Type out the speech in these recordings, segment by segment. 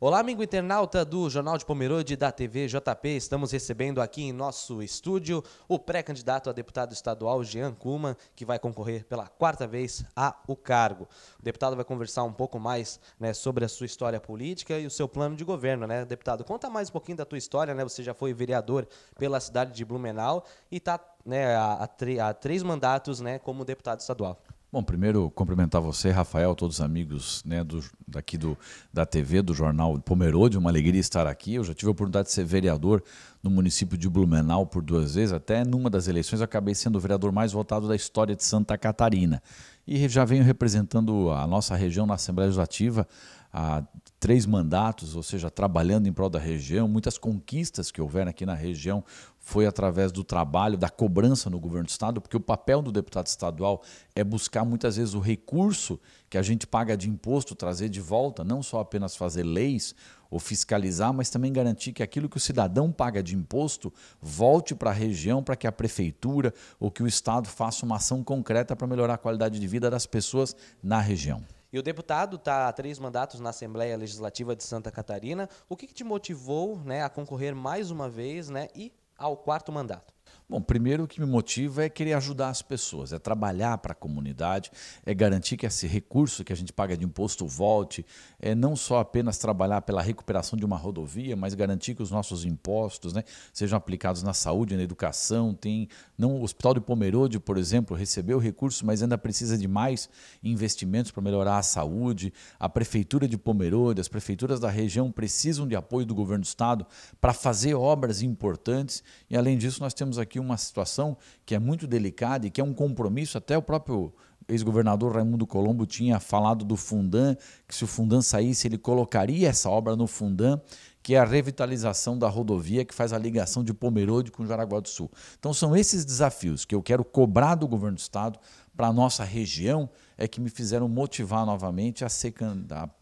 Olá, amigo internauta do Jornal de Pomerode da TV JP. Estamos recebendo aqui em nosso estúdio o pré-candidato a deputado estadual Jean Kuman, que vai concorrer pela quarta vez ao cargo. O deputado vai conversar um pouco mais né, sobre a sua história política e o seu plano de governo, né, deputado? Conta mais um pouquinho da tua história, né? Você já foi vereador pela cidade de Blumenau e está né, há, há, há três mandatos né, como deputado estadual. Bom, primeiro cumprimentar você, Rafael, todos os amigos né, do, daqui do, da TV, do jornal Pomerode. Uma alegria estar aqui. Eu já tive a oportunidade de ser vereador no município de Blumenau por duas vezes. Até numa das eleições acabei sendo o vereador mais votado da história de Santa Catarina. E já venho representando a nossa região na Assembleia Legislativa há três mandatos, ou seja, trabalhando em prol da região. Muitas conquistas que houveram aqui na região foi através do trabalho, da cobrança no governo do estado, porque o papel do deputado estadual é buscar muitas vezes o recurso que a gente paga de imposto trazer de volta, não só apenas fazer leis ou fiscalizar, mas também garantir que aquilo que o cidadão paga de imposto volte para a região, para que a prefeitura ou que o estado faça uma ação concreta para melhorar a qualidade de vida das pessoas na região. E o deputado está há três mandatos na Assembleia Legislativa de Santa Catarina. O que, que te motivou né, a concorrer mais uma vez né, e ao quarto mandato? Bom, primeiro o que me motiva é querer ajudar as pessoas, é trabalhar para a comunidade, é garantir que esse recurso que a gente paga de imposto volte, é não só apenas trabalhar pela recuperação de uma rodovia, mas garantir que os nossos impostos né, sejam aplicados na saúde, na educação. Tem, não, o Hospital de Pomerode, por exemplo, recebeu recurso, mas ainda precisa de mais investimentos para melhorar a saúde. A Prefeitura de Pomerode, as prefeituras da região precisam de apoio do governo do Estado para fazer obras importantes. E além disso, nós temos aqui aqui uma situação que é muito delicada e que é um compromisso, até o próprio ex-governador Raimundo Colombo tinha falado do Fundan, que se o Fundan saísse, ele colocaria essa obra no Fundan, que é a revitalização da rodovia que faz a ligação de Pomerode com Jaraguá do Sul. Então são esses desafios que eu quero cobrar do governo do estado para a nossa região é que me fizeram motivar novamente a ser,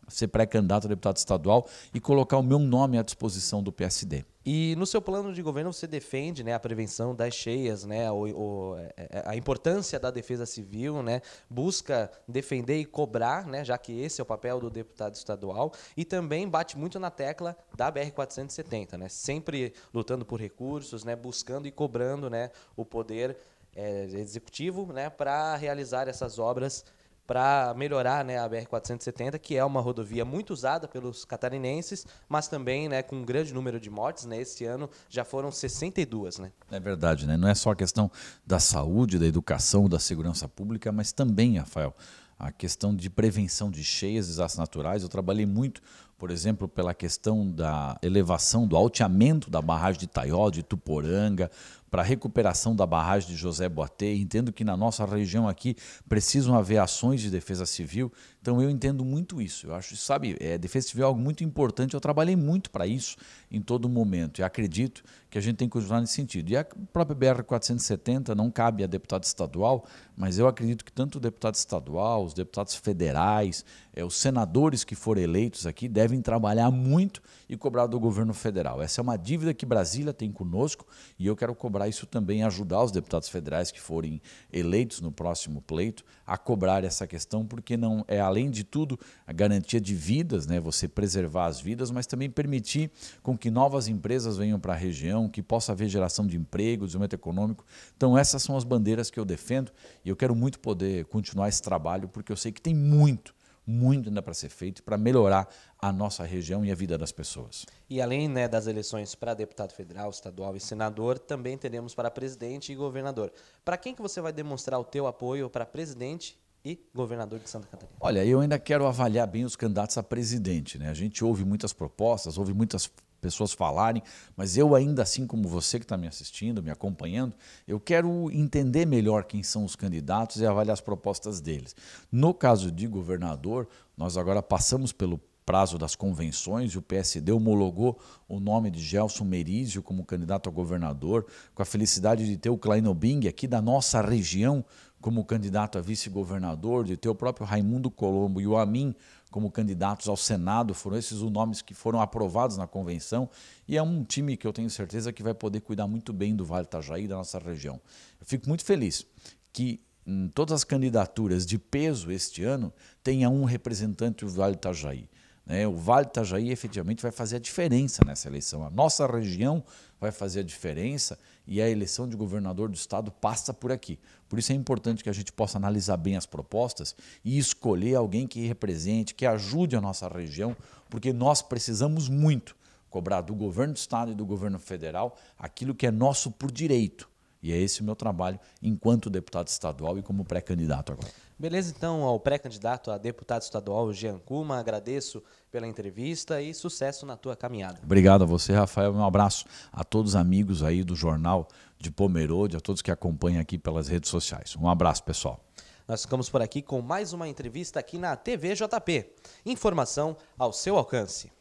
ser pré-candidato a deputado estadual e colocar o meu nome à disposição do PSD. E no seu plano de governo você defende né, a prevenção das cheias, né, o, o, é, é, a importância da defesa civil, né, busca defender e cobrar, né, já que esse é o papel do deputado estadual, e também bate muito na tecla da BR-470, né, sempre lutando por recursos, né, buscando e cobrando né, o poder é, executivo né, para realizar essas obras para melhorar né, a BR-470, que é uma rodovia muito usada pelos catarinenses, mas também né, com um grande número de mortes. Né, ano já foram 62. Né? É verdade, né? não é só a questão da saúde, da educação, da segurança pública, mas também, Rafael, a questão de prevenção de cheias, desastres naturais. Eu trabalhei muito por exemplo, pela questão da elevação, do alteamento da barragem de Taió, de Tuporanga, para a recuperação da barragem de José Boatê. Entendo que na nossa região aqui precisam haver ações de defesa civil. Então eu entendo muito isso. Eu acho, sabe, é, defesa civil é algo muito importante. Eu trabalhei muito para isso em todo momento. E acredito que a gente tem que continuar nesse sentido. E a própria BR-470 não cabe a deputado estadual, mas eu acredito que tanto o deputado estadual, os deputados federais, é, os senadores que forem eleitos aqui devem devem trabalhar muito e cobrar do governo federal. Essa é uma dívida que Brasília tem conosco e eu quero cobrar isso também, ajudar os deputados federais que forem eleitos no próximo pleito a cobrar essa questão, porque não é, além de tudo, a garantia de vidas, né? você preservar as vidas, mas também permitir com que novas empresas venham para a região, que possa haver geração de emprego, desenvolvimento econômico. Então, essas são as bandeiras que eu defendo e eu quero muito poder continuar esse trabalho, porque eu sei que tem muito muito ainda para ser feito para melhorar a nossa região e a vida das pessoas. E além né, das eleições para deputado federal, estadual e senador, também teremos para presidente e governador. Para quem que você vai demonstrar o teu apoio para presidente e governador de Santa Catarina? Olha, eu ainda quero avaliar bem os candidatos a presidente. Né? A gente ouve muitas propostas, ouve muitas pessoas falarem, mas eu ainda assim, como você que está me assistindo, me acompanhando, eu quero entender melhor quem são os candidatos e avaliar as propostas deles. No caso de governador, nós agora passamos pelo prazo das convenções e o PSD homologou o nome de Gelson Merizio como candidato a governador, com a felicidade de ter o Kleino Bing aqui da nossa região como candidato a vice-governador, de ter o próprio Raimundo Colombo e o Amin como candidatos ao Senado, foram esses os nomes que foram aprovados na convenção, e é um time que eu tenho certeza que vai poder cuidar muito bem do Vale Itajaí, da nossa região. Eu fico muito feliz que em hum, todas as candidaturas de peso este ano tenha um representante do Vale Itajaí. Né? O Vale Itajaí efetivamente vai fazer a diferença nessa eleição. A nossa região vai fazer a diferença e a eleição de governador do estado passa por aqui. Por isso é importante que a gente possa analisar bem as propostas e escolher alguém que represente, que ajude a nossa região, porque nós precisamos muito cobrar do governo do estado e do governo federal aquilo que é nosso por direito. E é esse o meu trabalho enquanto deputado estadual e como pré-candidato agora. Beleza, então, ao pré-candidato a deputado estadual Jean Kuma, agradeço pela entrevista e sucesso na tua caminhada. Obrigado a você, Rafael. Um abraço a todos os amigos aí do Jornal de Pomerode, a todos que acompanham aqui pelas redes sociais. Um abraço, pessoal. Nós ficamos por aqui com mais uma entrevista aqui na TV JP. Informação ao seu alcance.